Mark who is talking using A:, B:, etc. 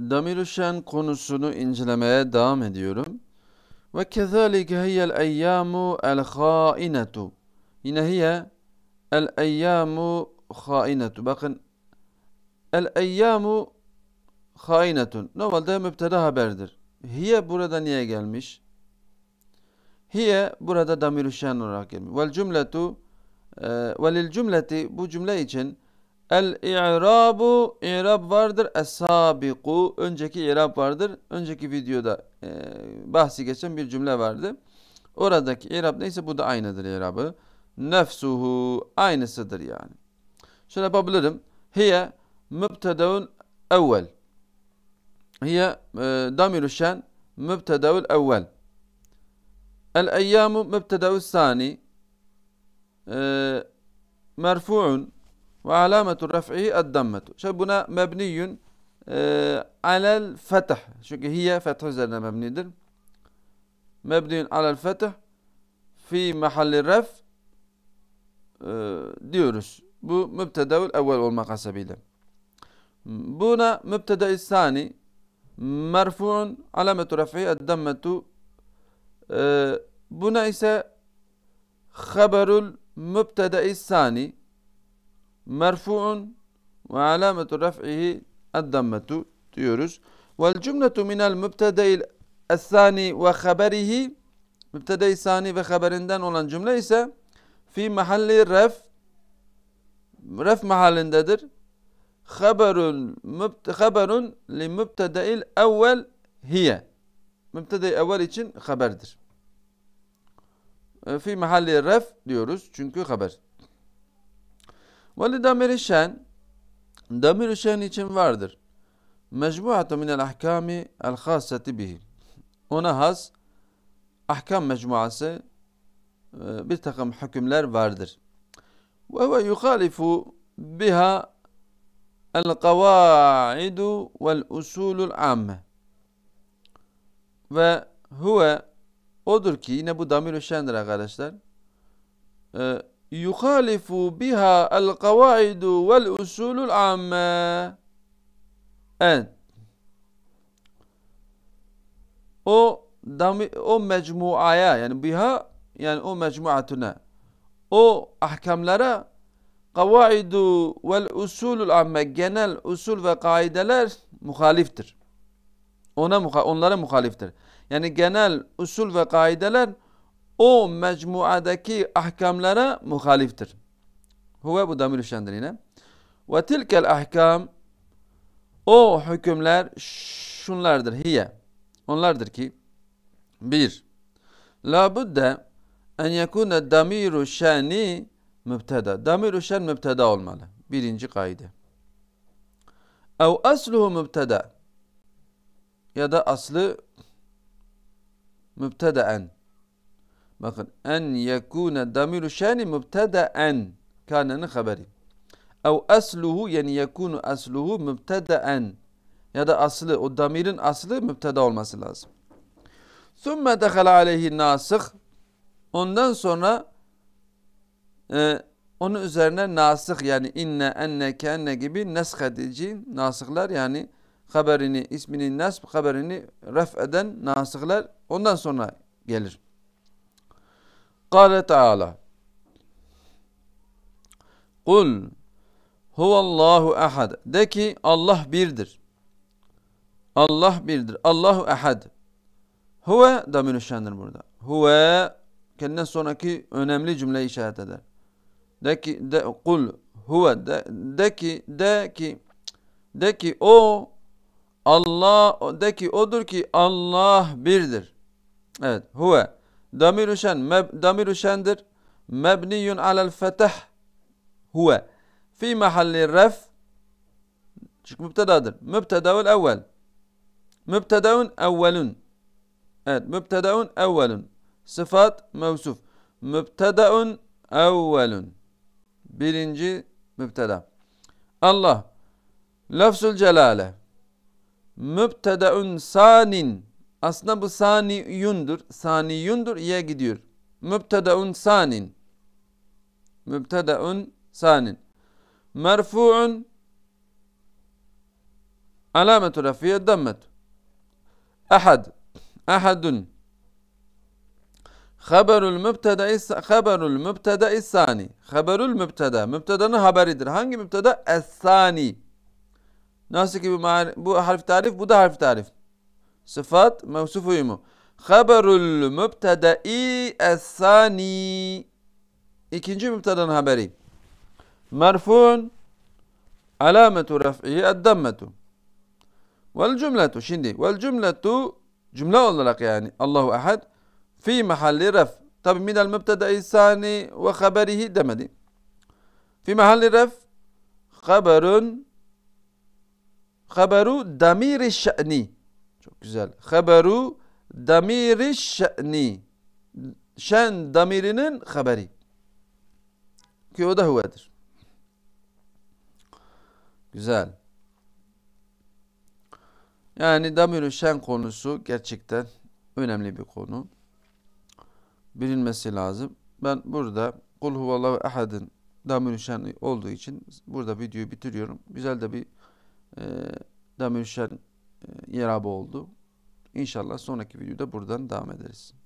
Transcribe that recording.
A: Damirüşen konusunu incelemeye devam ediyorum. Ve kezalike hiyel eyyamu el hainetu. Yine hiye el eyyamu hainetu. Bakın el eyyamu hainetun. Normalde müpteda haberdir. Hiye burada niye gelmiş? Hiye burada damirüşen olarak gelmiş. Vel cümletu e, velil cümleti bu cümle için El i'rabu i'rab vardır. es önceki i'rab vardır. Önceki videoda e, bahsi geçen bir cümle vardı. Oradaki i'rab neyse bu da aynıdır i'rabı. Nefsuhu aynısıdır yani. Şöyle yapabilirim. Hiye mübtedeun evvel. Hiye e, damiru şen mübtedeul evvel. El eyyamu mübtedeus sani. E, merfu'un وعلامة الرفع الدمة شبنا مبني آه، على الفتح شو هي فتح زلنا مبني در مبني على الفتح في محل الرف آه، ديورش بو مبتدا الأول والمقاسبي له بونا مبتدا الثاني مرفوع علامة رفع الدمة آه، بونا إسا خبر المبتدا الثاني merfu'un ve alametu ref'ihi eddammetu diyoruz. Vel cümletu minel mübtedeyil es-sani ve haberihi mübtede-i sani ve haberinden olan cümle ise fi mahalli ref ref mahallindedir. Haberun mübte, haberun li mübtede'il evvel hiye. Mübtede-i evvel için haberdir. E, fi mahalli ref diyoruz çünkü haber. Ve damir şen, damir şen için vardır. Mecmuatı minel ahkami el khaseti bihi. Ona has ahkam mecmuası e, bir takım hükümler vardır. Ve huve yuhalifu biha el kavaidu vel usulul amme. Ve huve odur ki yine bu damir şendir arkadaşlar. Ee, yuhalifu biha el kavaidu vel usulul amme en o o mecmuaya yani biha yani o mecmuatuna o ahkamlara kavaidu vel usulul amme genel usul ve kaideler muhaliftir. Ona onlara muhaliftir. Yani genel usul ve kaideler o mecmuadaki ahkamlara muhaliftir. Huve bu damir üşendir yine. Ve tilkel ahkam o hükümler şunlardır hiye. Onlardır ki bir La budde en yekune damiru şeni mübteda. Damiru şen mübteda olmalı. Birinci kaide. Ev asluhu mübteda. Ya da aslı mübtedeen Bakın en yekune damiru şani mübtedeen kanenin haberi. Ev asluhu yani yekunu asluhu mübtedeen ya da aslı o damirin aslı mübteda olması lazım. Sümme dehala aleyhi nasıh ondan sonra e, onun üzerine nasıh yani inne enne kenne gibi nesk edici nasıhlar yani haberini ismini nasb haberini ref eden nasıhlar ondan sonra gelir. Kale Teala Kul Huvallahu ehad De ki Allah birdir. Allah birdir. Allahu ehad. Huve da münüşendir burada. Huve kendinden sonraki önemli cümleyi işaret eder. De ki de kul huve de, de ki de ki de ki o Allah de ki odur ki Allah birdir. Evet huve ضمير شن مب ضمير شندر مبني على الفتح هو في محل الرف مبتدا در مبتدا الأول مبتدا أول مبتدا أول صفات موصوف مبتدا أول birinci مبتدا الله لفظ الجلاله مبتدا ثانٍ Aslında bu saniyundur. Saniyundur iye gidiyor. Mübtedaun sanin. Mübtedaun sanin. Merfu'un alametu rafiye dammet. Ahad. Ahadun. Haberul mübteda haberul mübteda sani. Haberul mübteda. Mübtedanın haberidir. Hangi mübteda? Es-sani. Nasıl ki bu, bu harf tarif, bu da harf tarif. صفات موصوف يمو خبر المبتدأ الثاني ikinci müptedanın haberi. Merfun alametu ref'ihi eddemmetu. Vel cümletu şimdi. Vel cümletu cümle olarak yani Allahu ahad fi mahalli ref. Tabi minel mübtedai sani ve haberihi demedi. Fi mahalli ref haberun haberu damiri şe'ni. güzel. Haberu damiri şe'ni. Şen damirinin haberi. Ki o da huvedir. Güzel. Yani damir şen konusu gerçekten önemli bir konu. Bilinmesi lazım. Ben burada kul huvallahu ahadın damir şen olduğu için burada videoyu bitiriyorum. Güzel de bir e, damir şen irabı e, oldu. İnşallah sonraki videoda buradan devam ederiz.